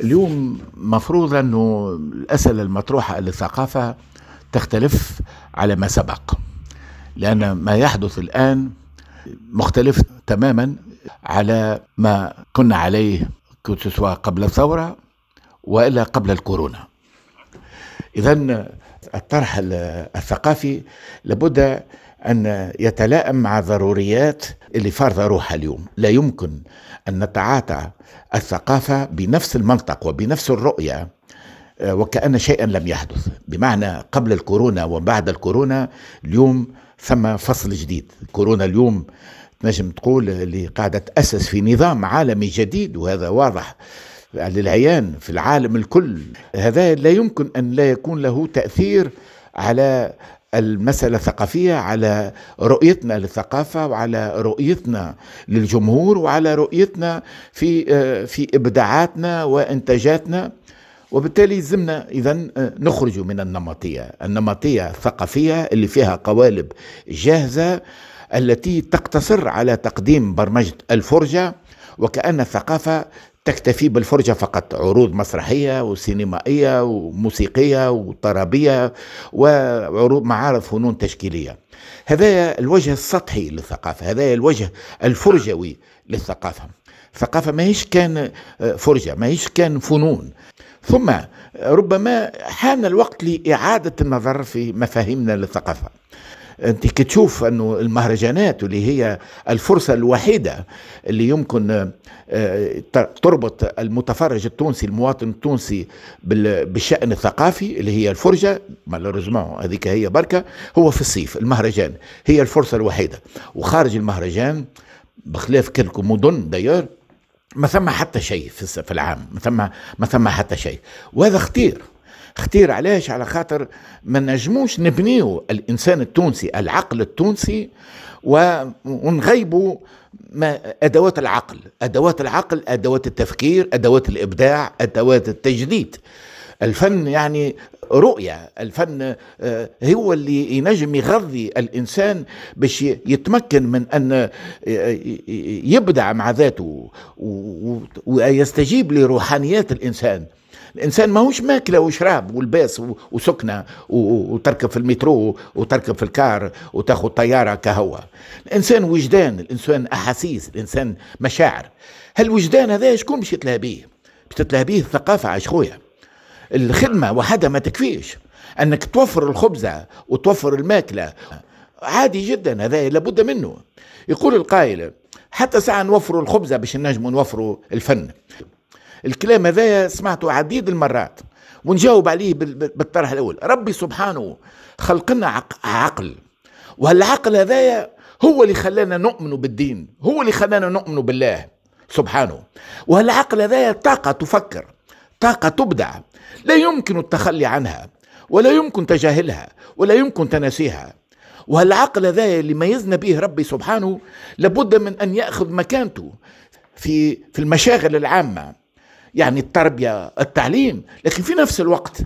اليوم مفروض أنه الأسئلة المطروحة للثقافة تختلف على ما سبق لأن ما يحدث الآن مختلف تماما على ما كنا عليه سواء قبل الثورة وإلا قبل الكورونا إذا الطرح الثقافي لابد أن يتلائم مع ضروريات اللي فارضة روحها اليوم لا يمكن أن نتعاطى الثقافة بنفس المنطق وبنفس الرؤية آه، وكأن شيئا لم يحدث بمعنى قبل الكورونا وبعد الكورونا اليوم ثم فصل جديد كورونا اليوم نجم تقول اللي قاعدة تأسس في نظام عالمي جديد وهذا واضح للعيان في العالم الكل هذا لا يمكن أن لا يكون له تأثير على المسألة الثقافية على رؤيتنا للثقافة وعلى رؤيتنا للجمهور وعلى رؤيتنا في آه، في إبداعاتنا وإنتاجاتنا وبالتالي زمنا إذا آه، نخرج من النمطية النمطية الثقافية اللي فيها قوالب جاهزة التي تقتصر على تقديم برمجة الفرجة وكأن الثقافة تكتفي بالفرجة فقط عروض مسرحية وسينمائية وموسيقية وطربية وعروض معارض فنون تشكيلية هذا الوجه السطحي للثقافة هذا الوجه الفرجوي للثقافة الثقافة ماهيش كان آه، فرجة ماهيش كان فنون ثم ربما حان الوقت لإعادة النظر في مفاهيمنا للثقافة انت كتشوف انه المهرجانات واللي هي الفرصه الوحيده اللي يمكن آه، تربط المتفرج التونسي المواطن التونسي بالشان الثقافي اللي هي الفرجه مالوريزمون هذيك هي بركه هو في الصيف المهرجان هي الفرصه الوحيده وخارج المهرجان بخلاف كلكم مدن دايور ما ثم حتى شيء في العام ما ثم ما ثم حتى شيء وهذا خطير اختير علاش على خاطر ما نجموش نبنيو الانسان التونسي العقل التونسي ونغيبوا ادوات العقل ادوات العقل ادوات التفكير ادوات الابداع ادوات التجديد الفن يعني رؤية الفن آه، هو اللي ينجم يغذي الإنسان باش يتمكن من أن آه، يبدع مع ذاته ويستجيب لروحانيات الإنسان الانسان ماهوش ماكله وشراب ولباس وسكنه وتركب في المترو وتركب في الكار وتاخذ طياره كهوا الانسان وجدان الانسان احاسيس الانسان مشاعر هالوجدان هذا شكون باش يتلهى به باش تتلهى به الثقافه عاش خويا الخدمه وحدها ما تكفيش انك توفر الخبزه وتوفر الماكله عادي جدا هذا لابد منه يقول القائل حتى ساعة نوفروا الخبزة باش نجموا نوفروا الفن الكلام هذا سمعته عديد المرات ونجاوب عليه بالطرح الاول ربي سبحانه خلقنا عقل وهالعقل هذايا هو اللي خلانا نؤمن بالدين هو اللي خلانا نؤمن بالله سبحانه وهالعقل هذايا طاقه تفكر طاقه تبدع لا يمكن التخلي عنها ولا يمكن تجاهلها ولا يمكن تناسيها وهالعقل هذا اللي ميزنا به ربي سبحانه لابد من ان ياخذ مكانته في في المشاغل العامه يعني التربية التعليم لكن في نفس الوقت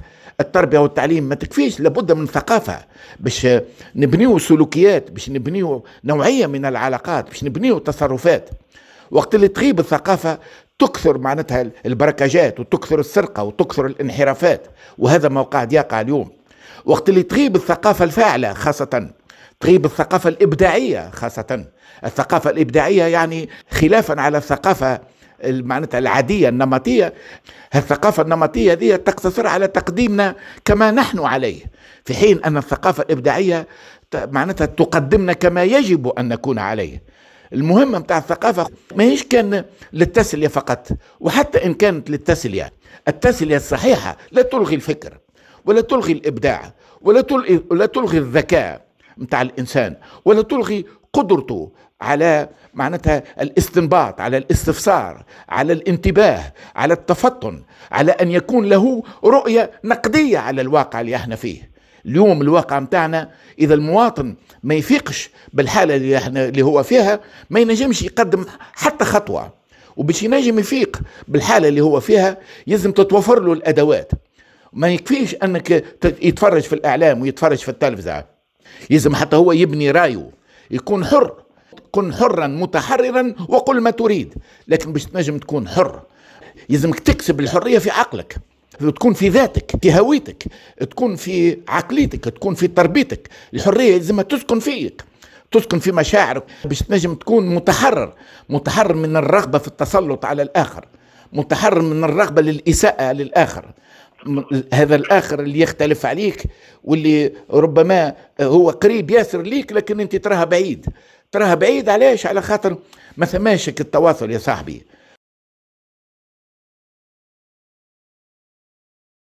التربية والتعليم ما تكفيش لابد من ثقافة باش نبنيو سلوكيات باش نبنيو نوعية من العلاقات باش نبنيو تصرفات وقت اللي تغيب الثقافة تكثر معناتها البركاجات وتكثر السرقة وتكثر الانحرافات وهذا ما قاعد يقع اليوم وقت اللي تغيب الثقافة الفاعلة خاصة تغيب الثقافة الإبداعية خاصة الثقافة الإبداعية يعني خلافا على الثقافة معناتها العادية النمطية الثقافة النمطية دي تقتصر على تقديمنا كما نحن عليه في حين أن الثقافة الإبداعية معناتها تقدمنا كما يجب أن نكون عليه المهمة متاع الثقافة ما هيش كان للتسلية فقط وحتى إن كانت للتسلية التسلية الصحيحة لا تلغي الفكر ولا تلغي الإبداع ولا تلغي, ولا تلغي الذكاء متاع الإنسان ولا تلغي قدرته على معناتها الاستنباط على الاستفسار على الانتباه على التفطن على ان يكون له رؤيه نقديه على الواقع اللي احنا فيه اليوم الواقع متاعنا اذا المواطن ما يفيقش بالحاله اللي احنا اللي هو فيها ما ينجمش يقدم حتى خطوه وباش ينجم يفيق بالحاله اللي هو فيها يلزم تتوفر له الادوات ما يكفيش انك يتفرج في الاعلام ويتفرج في التلفزه يلزم حتى هو يبني رايه يكون حر كن حرا متحررا وقل ما تريد لكن باش تنجم تكون حر يلزمك تكسب الحريه في عقلك تكون في ذاتك في هويتك تكون في عقليتك تكون في تربيتك الحريه يلزمها تسكن فيك تسكن في مشاعرك باش تنجم تكون متحرر متحرر من الرغبه في التسلط على الاخر متحرر من الرغبه للاساءه للاخر هذا الاخر اللي يختلف عليك واللي ربما هو قريب ياسر ليك لكن انت تراها بعيد تراها بعيد علاش على خاطر ما ثماش التواصل يا صاحبي